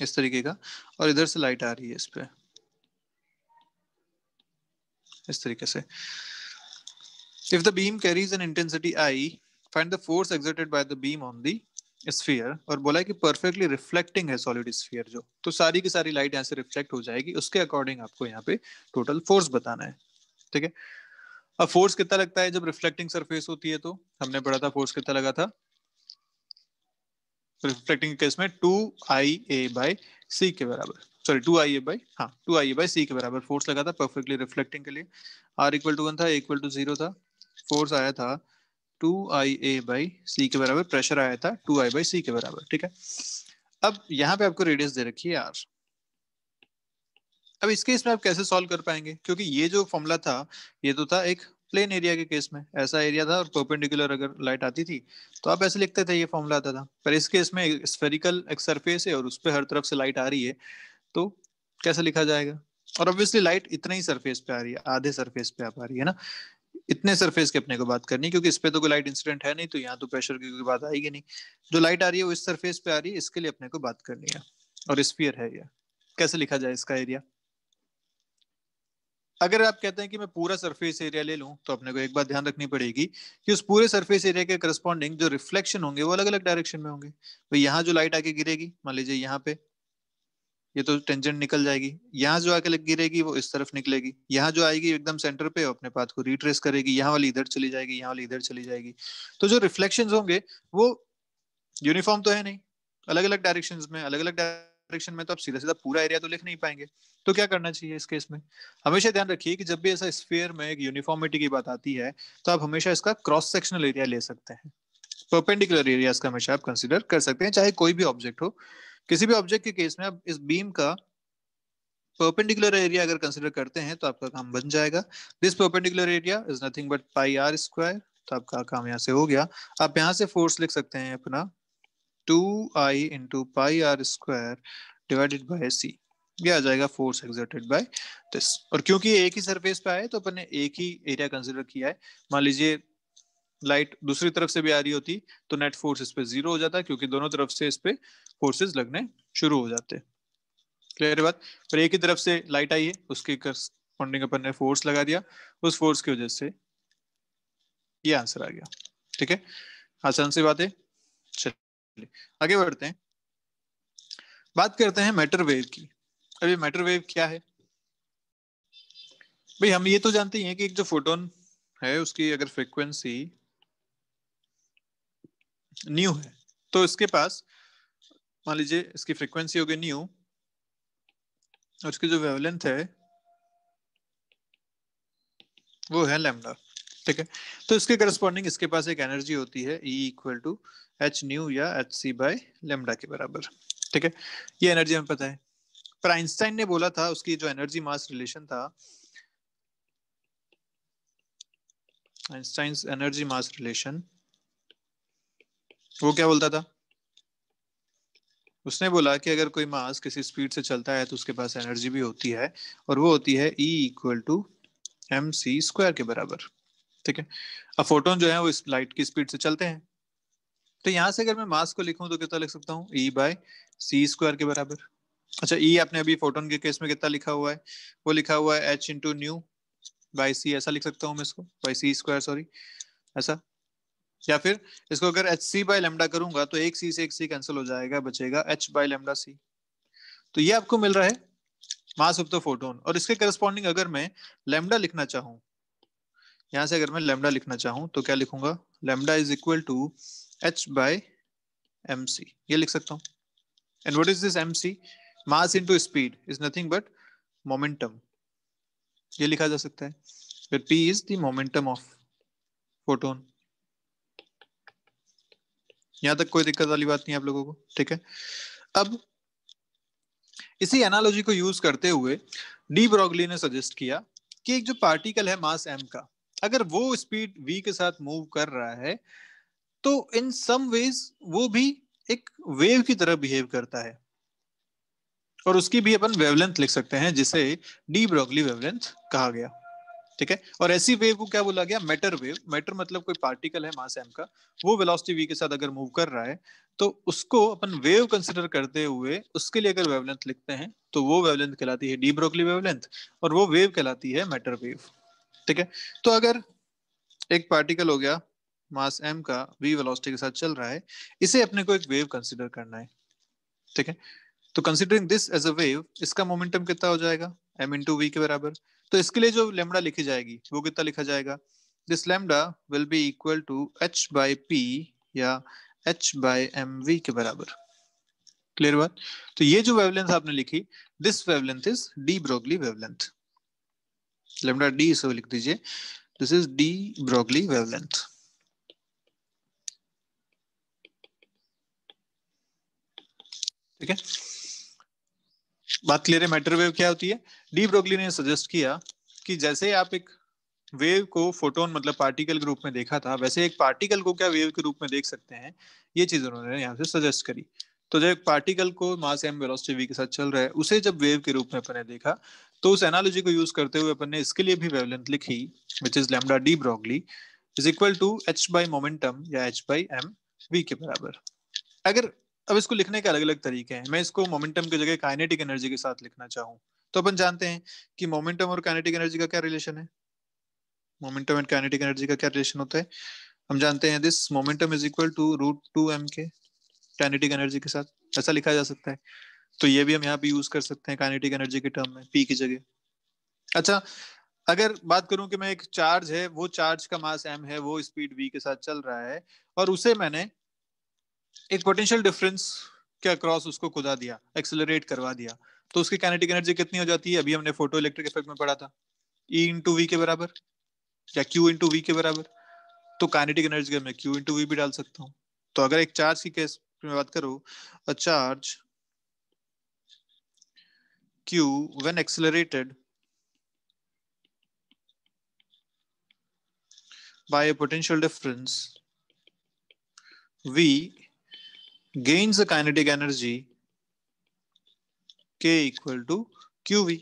इस तरीके का और इधर से लाइट आ रही है इस पे इस तरीके से if the beam carries an intensity i find the force exerted by the beam on the sphere और बोला है कि परफेक्टली रिफ्लेक्टिंग है सॉलिड स्फीयर जो तो सारी की सारी लाइट यहाँ से रिफ्लेक्ट हो जाएगी उसके अकॉर्डिंग आपको यहाँ पे टोटल फोर्स बताना है ठीक है अब फोर्स कितना लगता है जब रिफ्लेक्टिंग सरफेस होती है तो हमने पढ़ा था फोर्स कितना लगा था रिफ्लेक्टिंग केस में टू आई ए बाई सी के बराबर sorry two I A by हाँ टू आई ए बाई सी के बराबर फोर्स लगा था परफेक्टली रिफ्लेक्टिंग के लिए आर इक्वल टू वन था इक्वल टू जीरो था फोर्स आया था टू आई ए बाई सी के बराबर प्रेशर आया था टू आई बाई सी के बराबर ठीक है अब यहाँ पे आपको रेडियस दे रखी है आर अब इसके इसमें आप कैसे सॉल्व कर पाएंगे क्योंकि ये जो फॉर्मूला था ये तो था एक प्लेन एरिया के केस में ऐसा एरिया था और परपेंडिकुलर अगर लाइट आती थी तो आप ऐसे लिखते थे ये फॉर्मूला आता था पर इस केस में स्फेरिकल एक सरफेस है और उस पर हर तरफ से लाइट आ रही है तो कैसे लिखा जाएगा और ऑब्वियसली लाइट इतना ही सरफेस पे आ रही है आधे सरफेस पे आ पा रही है ना इतने सरफेस की अपने को बात करनी क्योंकि इस पे तो कोई लाइट इंसिडेंट है नहीं तो यहाँ तो प्रेशर की कोई बात आएगी नहीं जो लाइट आ रही है वो इस सरफेस पे आ रही है इसके लिए अपने को बात करनी है और स्पीयर है यह कैसे लिखा जाए इसका एरिया अगर आप कहते हैं कि मैं पूरा सरफेस एरिया ले लूं तो अपने को एक बात ध्यान रखनी पड़ेगी कि उस पूरे सरफेस एरिया के करस्पॉन्डिंग जो रिफ्लेक्शन होंगे वो अलग अलग डायरेक्शन में होंगे तो यहाँ जो लाइट आके गिरेगी मान लीजिए यहाँ पे ये तो टेंजेंट निकल जाएगी यहाँ जो आके गिरेगी वो इस तरफ निकलेगी यहाँ जो आएगी एकदम सेंटर पे अपने पाथ को रिट्रेस करेगी यहाँ वाली इधर चली जाएगी यहाँ वाली इधर चली जाएगी तो जो रिफ्लेक्शन होंगे वो यूनिफॉर्म तो है नहीं अलग अलग डायरेक्शन में अलग अलग डायरेक्शन में तो आप सीधा सीधा पूरा एरिया तो लिख नहीं पाएंगे तो क्या करना चाहिए इस केस में हमेशा ध्यान रखिए कि जब भी ऐसा स्फेयर में एक यूनिफॉर्मिटी की बात आती है तो आप हमेशा इसका क्रॉस सेक्शनल एरिया ले सकते हैं परपेंडिकुलर एरियाज का हमेशा आप कंसिडर कर सकते हैं चाहे कोई भी ऑब्जेक्ट हो किसी भी ऑब्जेक्ट के केस में अब इस बीम का परपेंडिकुलर एरिया अगर कंसिडर करते हैं तो आपका काम बन जाएगा this perpendicular area is nothing but pi R square तो आपका काम यहाँ से हो गया आप यहाँ से फोर्स लिख सकते हैं अपना two I into pi R square divided by C ये आ जाएगा फोर्स एक्सर्टेड बाय दिस और क्योंकि एक ही सरफेस पे आए तो अपन ने एक ही एरिया कंसिडर किया है मान लीजिए लाइट दूसरी तरफ से भी आ रही होती तो नेट फोर्स इस पे जीरो हो जाता क्योंकि दोनों तरफ से इस पे फोर्सेस लगने शुरू हो जाते क्लियर बात पर एक ही तरफ से लाइट आई है उसके करस्पॉन्डिंग अपन ने फोर्स लगा दिया उस फोर्स की वजह से ये आंसर आ गया ठीक है आसान सी बात है चलिए आगे बढ़ते हैं बात करते हैं मैटर वेव की अब ये मैटर वेव क्या है भाई हम ये तो जानते ही हैं कि एक जो फोटोन है उसकी अगर फ्रिक्वेंसी न्यू है तो इसके पास मान लीजिए इसकी फ्रीक्वेंसी होगी न्यू और इसकी जो वेवलेंथ है वो है लेमडा ठीक है तो इसके करस्पॉन्डिंग इसके पास एक एनर्जी होती है E equal to H nu या एच सी बाई लेमडा के बराबर ठीक है ये एनर्जी हमें पता है पर आइंस्टाइन ने बोला था उसकी जो एनर्जी मास रिलेशन था आइंस्टाइन एनर्जी मास रिलेशन वो क्या बोलता था उसने बोला कि अगर कोई मास किसी स्पीड से चलता है तो उसके पास एनर्जी भी होती है और वो होती है E equal to M C square के बराबर ठीक है अब फोटोन जो है वो इस लाइट की स्पीड से चलते हैं तो यहां से अगर मैं मास को लिखूं तो कितना लिख सकता हूँ ई बाय सी स्क्वायर के बराबर अच्छा ई e आपने अभी फोटोन के केस में कितना लिखा हुआ है वो लिखा हुआ है H into nu by C ऐसा लिख सकता हूँ मैं इसको बाई सी स्क्वायर सॉरी ऐसा या फिर इसको अगर एच सी बाई लेमडा करूंगा तो एक सी से एक सी कैंसिल हो जाएगा बचेगा एच बाई लेमडा सी तो ये आपको मिल रहा है मास ऑफ द फोटोन और इसके करस्पॉन्डिंग अगर मैं लेमडा लिखना चाहूँ यहाँ से अगर मैं लेमडा लिखना चाहूँ तो क्या लिखूंगा lambda is equal to H by M C ये लिख सकता हूँ and what is this M C mass into speed is nothing but momentum ये लिखा जा सकता है P is the momentum of photon यहां तक कोई दिक्कत वाली बात नहीं आप लोगों को ठीक है अब इसी एनालॉजी को यूज करते हुए डी ब्रॉगली ने सजेस्ट किया कि एक जो पार्टिकल है मास एम का अगर वो स्पीड वी के साथ मूव कर रहा है तो इन सम वेज वो भी एक वेव की तरह बिहेव करता है और उसकी भी अपन वेवलेंथ लिख सकते हैं जिसे डी ब्रॉगली वेवलेंथ कहा गया ठीक है और ऐसी वेव को क्या बोला गया मैटर वेव मैटर मतलब कोई पार्टिकल है मास एम का वो वेलोसिटी वी के साथ अगर मूव कर रहा है तो उसको अपन वेव कंसिडर करते हुए उसके लिए अगर वेवलेंथ लिखते हैं तो वो वेवलेंथ कहलाती है डी ब्रोकली वेवलेंथ और वो वेव कहलाती है मैटर वेव ठीक है तो अगर एक पार्टिकल हो गया मास एम का वी वेलोसिटी के साथ चल रहा है इसे अपने को एक वेव कंसिडर करना है ठीक है तो considering this as a wave इसका मोमेंटम कितना हो जाएगा एम इंटू वी के बराबर तो इसके लिए जो लेमडा लिखी जाएगी वो कितना लिखा जाएगा this lambda will be equal to H by P या एच बाई एम वी के बराबर क्लियर बात तो ये जो वेवलेंथ आपने लिखी this wavelength is de Broglie wavelength lambda D इसे लिख दीजिए this is de Broglie wavelength ठीक है बात क्लियर है मैटर वेव क्या होती है डी ब्रोगली ने सजेस्ट किया कि जैसे आप एक वेव को फोटोन मतलब पार्टिकल के रूप में देखा था वैसे एक पार्टिकल को क्या वेव के रूप में देख सकते हैं ये चीज उन्होंने यहाँ से सजेस्ट करी तो जब एक पार्टिकल को मास एम वेलोसिटी वी के साथ चल रहा है उसे जब वेव के रूप में अपने देखा तो उस एनालॉजी को यूज करते हुए अपन ने इसके लिए भी वेवलेंथ लिखी which is lambda de Broglie is equal to H by momentum या एच बाई एम वी के बराबर अगर अब इसको लिखने के अलग अलग तरीके हैं मैं इसको मोमेंटम की जगह काइनेटिक एनर्जी के साथ लिखना चाहूँ तो अपन जानते हैं कि मोमेंटम और काइनेटिक एनर्जी का क्या रिलेशन है मोमेंटम एंड काइनेटिक एनर्जी का क्या रिलेशन होता है हम जानते हैं this momentum is equal to root two M K kinetic energy के साथ ऐसा लिखा जा सकता है तो ये भी हम यहाँ पे यूज कर सकते हैं काइनेटिक एनर्जी के टर्म में पी की जगह अच्छा अगर बात करूं कि मैं एक चार्ज है वो चार्ज का मास एम है वो स्पीड वी के साथ चल रहा है और उसे मैंने एक पोटेंशियल डिफरेंस के अक्रॉस उसको कुदा दिया एक्सेलरेट करवा दिया तो उसकी काइनेटिक एनर्जी कितनी हो जाती है अभी हमने फोटो इलेक्ट्रिक इफेक्ट में पढ़ा था ई e इंटू वी के बराबर या क्यू इंटू वी के बराबर तो काइनेटिक एनर्जी का मैं क्यू इंटू वी भी डाल सकता हूँ तो अगर एक चार्ज की केस में बात करो a charge q when accelerated by a potential difference v gains the kinetic energy K equal to qv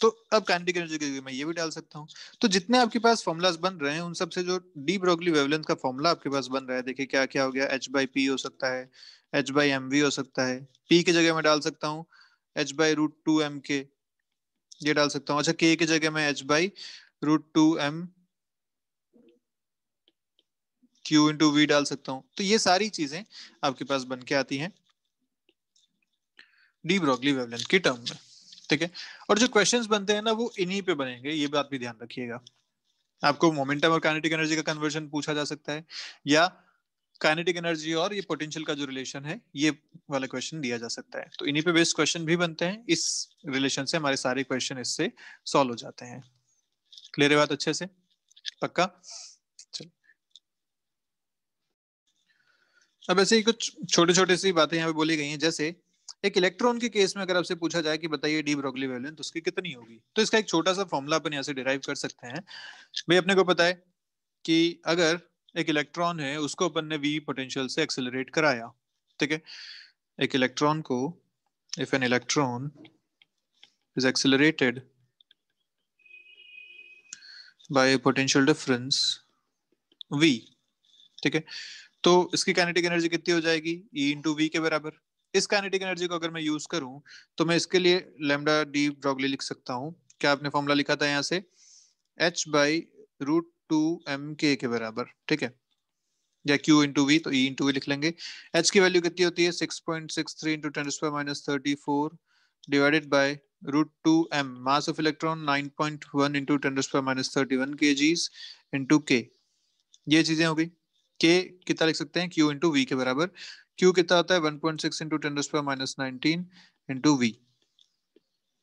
तो अब काइनेटिक एनर्जी के मैं ये भी डाल सकता हूँ तो जितने आपके पास फॉर्मुलाज बन रहे हैं उन सब से जो डी ब्रोगली वेवलेंथ का फॉर्मूला आपके पास बन रहा है देखिए क्या क्या हो गया एच बाई पी हो सकता है एच बाई एम वी हो सकता है पी की जगह मैं डाल सकता हूँ H by root two M K ये डाल सकता हूँ अच्छा के की जगह मैं H by root two M Q into V डाल सकता हूं तो ये सारी चीजें आपके पास बन के आती हैं डी ब्रॉगली वेवलेंथ के टर्म में ठीक है और जो क्वेश्चंस बनते हैं ना वो इन्हीं पे बनेंगे ये बात भी ध्यान रखिएगा आपको मोमेंटम और काइनेटिक एनर्जी का कन्वर्जन पूछा जा सकता है या काइनेटिक एनर्जी और ये पोटेंशियल का जो रिलेशन है ये वाला क्वेश्चन दिया जा सकता है तो इन्हीं पे बेस्ड क्वेश्चन भी बनते हैं इस रिलेशन से हमारे सारे क्वेश्चन इससे सॉल्व हो जाते हैं क्लियर है बात अच्छे से पक्का अब ऐसे ही कुछ छोटे छोटे सी बातें यहाँ पे बोली गई हैं जैसे एक इलेक्ट्रॉन के केस में अगर आपसे पूछा जाए कि बताइए डी ब्रोगली वैलेंस तो उसकी कितनी होगी तो इसका एक छोटा सा फॉर्मूला अपन यहाँ से डिराइव कर सकते हैं भाई अपने को पता है कि अगर एक इलेक्ट्रॉन है उसको अपन ने वी पोटेंशियल से एक्सेलरेट कराया ठीक है एक इलेक्ट्रॉन को if an electron is accelerated by potential difference V ठीक है तो इसकी काइनेटिक एनर्जी कितनी हो जाएगी ई इंटू वी के बराबर इस काइनेटिक एनर्जी को अगर मैं यूज करूं तो मैं इसके लिए लेमडा डी ब्रॉगली लिख सकता हूं क्या आपने फॉर्मूला लिखा था यहाँ से H by root two M K के बराबर ठीक है या क्यू इंटू वी तो ई इंटू वी लिख लेंगे एच की वैल्यू कितनी होती है six point six three into ten square minus thirty four divided by root two M mass of electron nine point one into ten square minus thirty one K Gs into के ये चीजें हो गई के कितना लिख सकते हैं क्यू इंटू वी के बराबर क्यू कितना आता है 1.6 पॉइंट सिक्स इंटू टेन पर माइनस नाइनटीन इंटू वी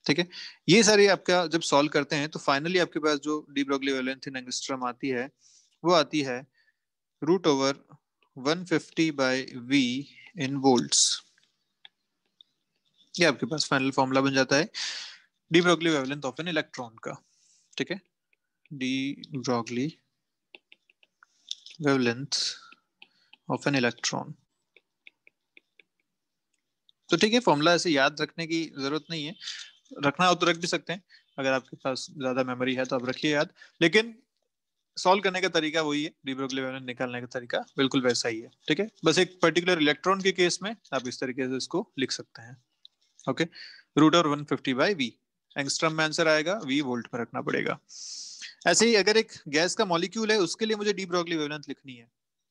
ठीक है ये सारे आपका जब सॉल्व करते हैं तो फाइनली आपके पास जो de Broglie valence in angstrom आती है वो आती है root over 150 by V in volts ये आपके पास फाइनल फॉर्मूला बन जाता है de Broglie wavelength of an electron का ठीक है de Broglie wavelength of an electron. तो ठीक है फॉर्मूला ऐसे याद रखने की जरूरत नहीं है रखना हो तो रख भी सकते हैं अगर आपके पास ज्यादा मेमोरी है तो आप रखिए याद लेकिन सॉल्व करने का तरीका वही है डिब्रोगली वेवलेंथ निकालने का तरीका बिल्कुल वैसा ही है ठीक है बस एक पर्टिकुलर इलेक्ट्रॉन के केस में आप इस तरीके से इसको लिख सकते हैं ओके रूट और one fifty by V angstrom में आंसर आएगा वी वोल्ट में रखना पड़ेगा ऐसे ही अगर एक गैस का मॉलिक्यूल है उसके लिए मुझे डी ब्रॉगली वेवलेंथ लिखनी है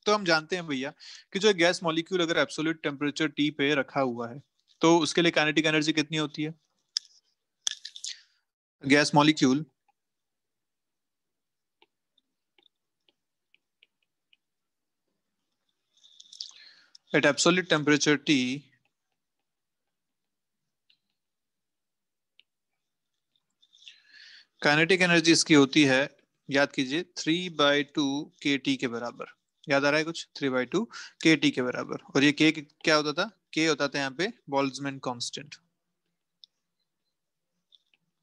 तो हम जानते हैं भैया कि जो गैस मॉलिक्यूल अगर एब्सोल्यूट टेम्परेचर टी पे रखा हुआ है तो उसके लिए काइनेटिक एनर्जी कितनी होती है gas molecule at absolute temperature T kinetic energy इसकी होती है याद कीजिए three by two K T के बराबर याद आ रहा है कुछ three by two K T के बराबर और ये के क्या होता था के होता था यहाँ पे बॉल्समैन कॉन्स्टेंट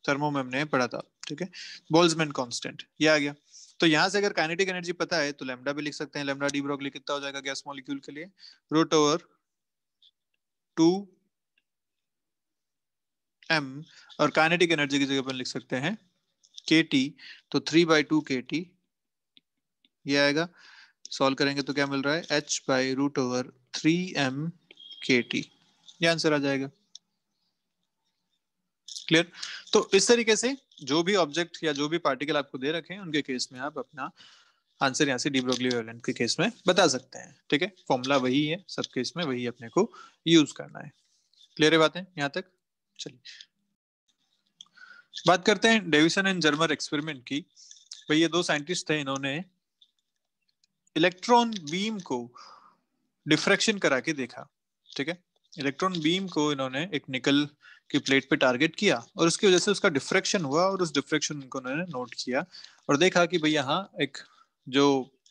थर्मो में हमने पढ़ा था ठीक है बॉल्समैन कॉन्स्टेंट ये आ गया तो यहाँ से अगर काइनेटिक एनर्जी पता है तो लेमडा भी लिख सकते हैं लेमडा डी ब्रोकली कितना हो जाएगा गैस मॉलिक्यूल के लिए रूट ओवर टू एम और काइनेटिक एनर्जी की जगह पर लिख सकते हैं के टी तो three by two K T ये आएगा सॉल्व करेंगे तो क्या मिल रहा है H by root over three M K T ये आंसर आ जाएगा क्लियर तो इस तरीके से जो भी ऑब्जेक्ट या जो भी पार्टिकल आपको दे रखे हैं उनके केस में आप अपना आंसर यहाँ से डिब्रोगली वेवलेंथ के केस में बता सकते हैं ठीक है फॉर्मूला वही है सब केस में वही अपने को यूज करना है क्लियर है बातें यहाँ तक चलिए बात करते हैं डेविसन एंड जर्मर एक्सपेरिमेंट की भाई ये दो साइंटिस्ट थे इन्होंने इलेक्ट्रॉन बीम को डिफ्रेक्शन करा के देखा ठीक है इलेक्ट्रॉन बीम को इन्होंने एक निकल की प्लेट पे टारगेट किया और उसकी वजह से उसका डिफ्रेक्शन हुआ और उस डिफ्रेक्शन को उन्होंने नोट किया और देखा कि भाई यहाँ एक जो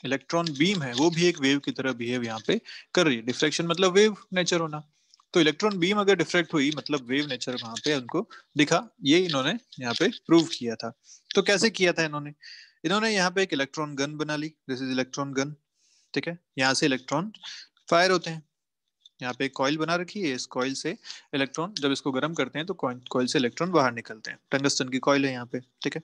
इलेक्ट्रॉन बीम है वो भी एक वेव की तरह बिहेव यहाँ पे कर रही है डिफ्रेक्शन मतलब वेव नेचर होना तो इलेक्ट्रॉन बीम अगर डिफ्रेक्ट हुई मतलब वेव नेचर वहां पे उनको दिखा ये इन्होंने यहाँ पे प्रूव किया था तो कैसे किया था इन्होंने इन्होंने यहाँ पे एक इलेक्ट्रॉन गन बना ली दिस इज इलेक्ट्रॉन गन ठीक है यहाँ से इलेक्ट्रॉन फायर होते हैं यहाँ पे एक कॉइल बना रखी है इस कॉइल से इलेक्ट्रॉन जब इसको गर्म करते हैं तो कॉइल से इलेक्ट्रॉन बाहर निकलते हैं टंगस्टन की कॉइल है यहाँ पे ठीक है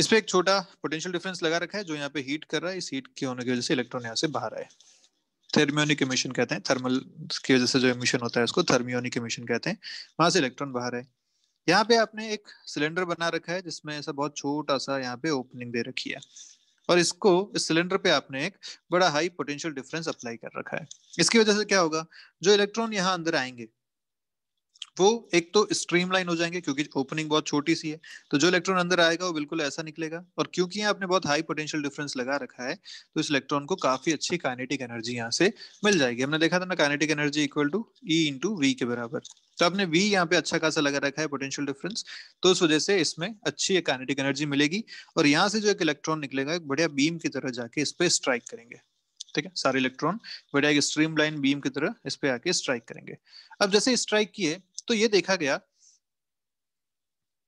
इस पे एक छोटा पोटेंशियल डिफरेंस लगा रखा है जो यहाँ पे हीट कर रहा है इस हीट के होने की वजह से इलेक्ट्रॉन यहाँ से बाहर आए थर्मियोनिक इमिशन कहते हैं थर्मल की वजह से जो इमिशन होता है उसको थर्मियोनिक इमिशन कहते हैं वहां से इलेक्ट्रॉन बाहर है यहाँ पे आपने एक सिलेंडर बना रखा है जिसमें ऐसा बहुत छोटा सा यहाँ पे ओपनिंग दे रखी है और इसको इस सिलेंडर पे आपने एक बड़ा हाई पोटेंशियल डिफरेंस अप्लाई कर रखा है इसकी वजह से क्या होगा जो इलेक्ट्रॉन यहाँ अंदर आएंगे वो एक तो स्ट्रीमलाइन हो जाएंगे क्योंकि ओपनिंग बहुत छोटी सी है तो जो इलेक्ट्रॉन अंदर आएगा वो बिल्कुल ऐसा निकलेगा और क्योंकि आपने बहुत हाई पोटेंशियल डिफरेंस लगा रखा है तो इस इलेक्ट्रॉन को काफी अच्छी काइनेटिक एनर्जी यहाँ से मिल जाएगी हमने देखा था ना kinetic energy equal to E into V के बराबर तो आपने वी यहाँ पे अच्छा खासा लगा रखा है पोटेंशियल डिफरेंस तो उस वजह से इसमें अच्छी काइनेटिक एनर्जी मिलेगी और यहाँ से जो एक इलेक्ट्रॉन निकलेगा एक बढ़िया बीम की तरह जाके इस पर स्ट्राइक करेंगे ठीक है सारे इलेक्ट्रॉन बढ़िया एक स्ट्रीम लाइन बीम की तरह इस पर आके स्ट्राइक करेंगे अब जैसे स्ट्राइक किए तो ये देखा गया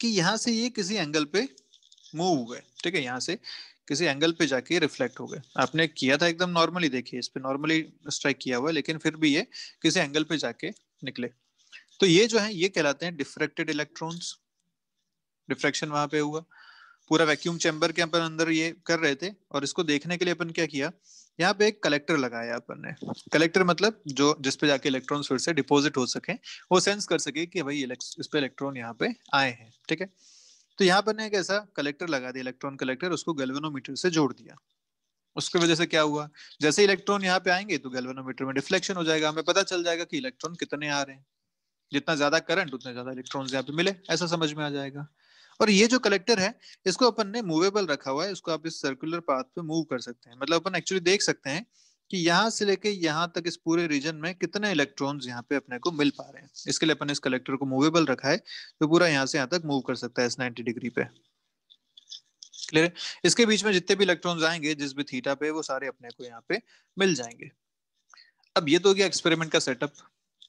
कि यहां से ये किसी एंगल पे मूव हो गए ठीक है यहां से किसी एंगल पे जाके रिफ्लेक्ट हो गए आपने किया था एकदम नॉर्मली देखिए इस पे नॉर्मली स्ट्राइक किया हुआ है लेकिन फिर भी ये किसी एंगल पे जाके निकले तो ये जो है ये कहलाते हैं डिफ्रेक्टेड इलेक्ट्रॉन्स डिफ्रेक्शन वहां पे हुआ पूरा वैक्यूम चैम्बर के अपन अंदर ये कर रहे थे और इसको देखने के लिए अपन क्या किया यहाँ पे एक कलेक्टर लगाया अपन ने कलेक्टर मतलब जो जिसपे जाके इलेक्ट्रॉन फिर से डिपॉजिट हो सके वो सेंस कर सके कि भाई इस पे इलेक्ट्रॉन यहाँ पे आए हैं ठीक है तो यहाँ पर ने एक ऐसा कलेक्टर लगा दिया इलेक्ट्रॉन कलेक्टर उसको गेलवेनोमीटर से जोड़ दिया उसके वजह से क्या हुआ जैसे इलेक्ट्रॉन यहाँ पे आएंगे तो गैल्वेनोमीटर में डिफ्लेक्शन हो जाएगा हमें पता चल जाएगा कि इलेक्ट्रॉन कितने आ रहे हैं जितना ज्यादा करंट उतने ज्यादा इलेक्ट्रॉन यहाँ पे मिले ऐसा समझ में आ जाएगा और ये जो कलेक्टर है इसको अपन ने मूवेबल रखा हुआ है इसको आप इस सर्कुलर पाथ पे मूव कर सकते हैं मतलब अपन एक्चुअली देख सकते हैं कि यहाँ से लेके यहाँ तक इस पूरे रीजन में कितने इलेक्ट्रॉन्स यहाँ पे अपने को मिल पा रहे हैं इसके लिए अपन इस कलेक्टर को मूवेबल रखा है तो पूरा यहाँ से यहाँ तक मूव कर सकता है इस नाइनटी डिग्री पे क्लियर है इसके बीच में जितने भी इलेक्ट्रॉन्स आएंगे जिस भी थीटा पे वो सारे अपने को यहाँ पे मिल जाएंगे अब ये तो हो गया एक्सपेरिमेंट का सेटअप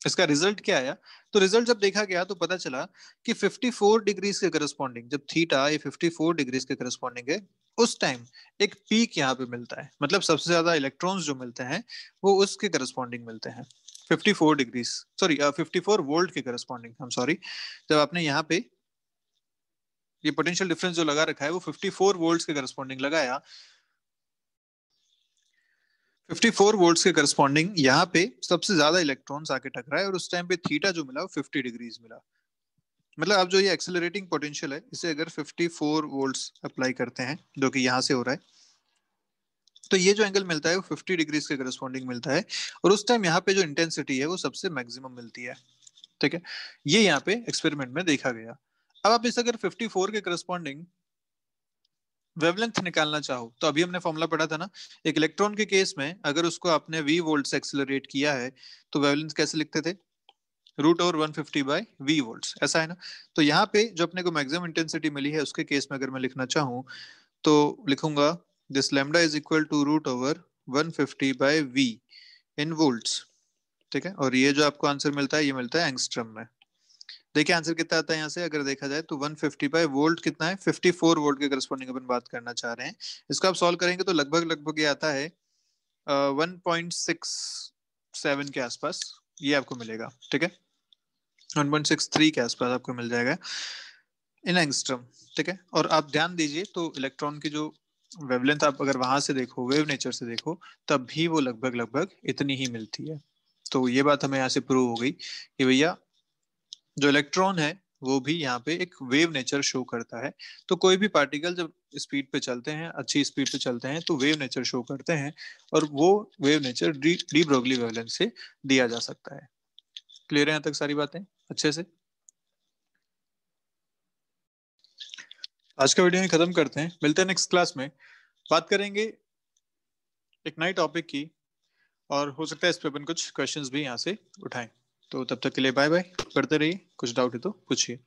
इसका रिजल्ट क्या आया तो रिजल्ट जब देखा गया तो पता चला कि 54 डिग्रीज के करस्पॉन्डिंग जब थीटा ये 54 डिग्रीज के करस्पॉन्डिंग है उस टाइम एक पीक यहाँ पे मिलता है मतलब सबसे ज्यादा इलेक्ट्रॉन्स जो मिलते हैं वो उसके करस्पॉन्डिंग मिलते हैं 54 डिग्रीज सॉरी 54 वोल्ट के करस्पॉन्डिंग हम सॉरी जब आपने यहाँ पे ये पोटेंशियल डिफरेंस जो लगा रखा है वो 54 वोल्ट्स के करस्पॉन्डिंग लगाया 54 वोल्ट्स के करस्पॉन्डिंग यहाँ पे सबसे ज्यादा इलेक्ट्रॉन्स आके टकरा है और उस टाइम पे थीटा जो मिला वो 50 डिग्रीज मिला मतलब आप जो ये एक्सेलरेटिंग पोटेंशियल है इसे अगर 54 वोल्ट्स अप्लाई करते हैं जो कि यहाँ से हो रहा है तो ये जो एंगल मिलता है वो 50 डिग्रीज के करस्पॉन्डिंग मिलता है और उस टाइम यहाँ पे जो इंटेंसिटी है वो सबसे मैक्सिमम मिलती है ठीक है ये यहाँ पे एक्सपेरिमेंट में देखा गया अब आप इस अगर 54 के करस्पॉन्डिंग वेवलेंथ निकालना चाहो तो अभी हमने फॉर्मुला पढ़ा था ना एक इलेक्ट्रॉन के केस में अगर उसको आपने वी वोल्ट से एक्सेलरेट किया है तो वेवलेंथ कैसे लिखते थे root over one fifty by V volt ऐसा है ना तो यहाँ पे जो अपने को मैक्सिमम इंटेंसिटी मिली है उसके केस में अगर मैं लिखना चाहूँ तो लिखूंगा this lambda is equal to root over one fifty by V in volt ठीक है और ये जो आपको आंसर मिलता है ये मिलता है एंगस्ट्रम में देखिए आंसर कितना आता है यहाँ से अगर देखा जाए तो 150 फिफ्टी बाई वोल्ट कितना है 54 वोल्ट के करस्पॉन्डिंग अपन बात करना चाह रहे हैं इसको आप सॉल्व करेंगे तो लगभग लगभग ये आता है वन पॉइंट सिक्स सेवन के आसपास ये आपको मिलेगा ठीक है 1.63 के आसपास आपको मिल जाएगा इन एंगस्ट्रम ठीक है और आप ध्यान दीजिए तो इलेक्ट्रॉन की जो वेवलेंथ आप अगर वहां से देखो वेव नेचर से देखो तब भी वो लगभग लगभग इतनी ही मिलती है तो ये बात हमें यहाँ से प्रूव हो गई कि भैया जो इलेक्ट्रॉन है वो भी यहाँ पे एक वेव नेचर शो करता है तो कोई भी पार्टिकल जब स्पीड पे चलते हैं अच्छी स्पीड पे चलते हैं तो वेव नेचर शो करते हैं और वो wave nature de Broglie wavelength से दिया जा सकता है क्लियर है यहाँ तक सारी बातें अच्छे से आज का वीडियो खत्म करते हैं मिलते हैं नेक्स्ट क्लास में बात करेंगे एक नए टॉपिक की और हो सकता है इस पर अपन कुछ क्वेश्चंस भी यहाँ से उठाएं तो तब तक के लिए बाय बाय करते रहिए कुछ डाउट है तो पूछिए